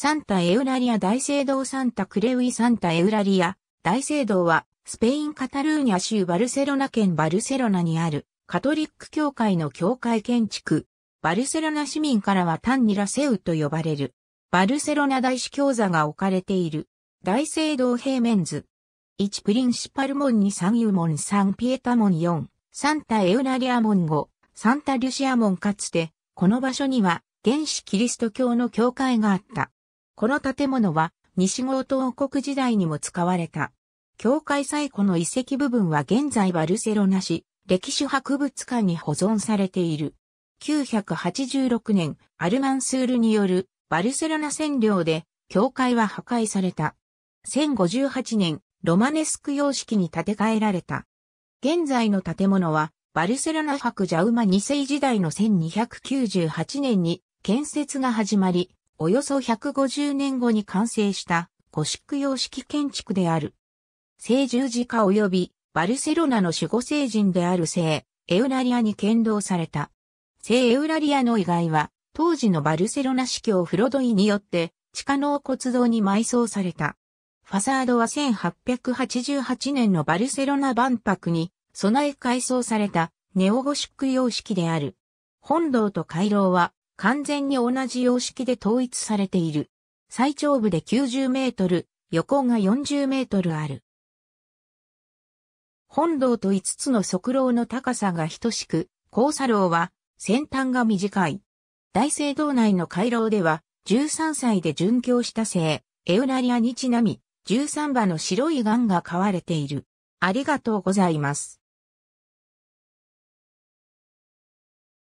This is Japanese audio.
サンタ・エウラリア大聖堂サンタ・クレウィ・サンタ・エウラリア大聖堂は、スペイン・カタルーニャ州バルセロナ県バルセロナにある、カトリック教会の教会建築。バルセロナ市民からは単にラセウと呼ばれる。バルセロナ大司教座が置かれている。大聖堂平面図。1プリンシパル門2ンユモン3ピエタ門4、サンタ・エウラリア門5、サンタ・リュシア門かつて、この場所には、原始キリスト教の教会があった。この建物は西郷島国時代にも使われた。教会最古の遺跡部分は現在バルセロナ市歴史博物館に保存されている。986年、アルマンスールによるバルセロナ占領で教会は破壊された。1058年、ロマネスク様式に建て替えられた。現在の建物はバルセロナ博ジャウマ2世時代の1298年に建設が始まり、およそ150年後に完成したゴシック様式建築である。聖十字架及びバルセロナの守護聖人である聖エウラリアに剣道された。聖エウラリアの遺骸は当時のバルセロナ司教フロドイによって地下納骨堂に埋葬された。ファサードは1888年のバルセロナ万博に備え改装されたネオゴシック様式である。本堂と回廊は完全に同じ様式で統一されている。最長部で90メートル、横が40メートルある。本堂と5つの側廊の高さが等しく、交差楼は先端が短い。大聖堂内の回廊では、13歳で殉教した聖、エウナリアにちなみ、13羽の白い岩が飼われている。ありがとうございます。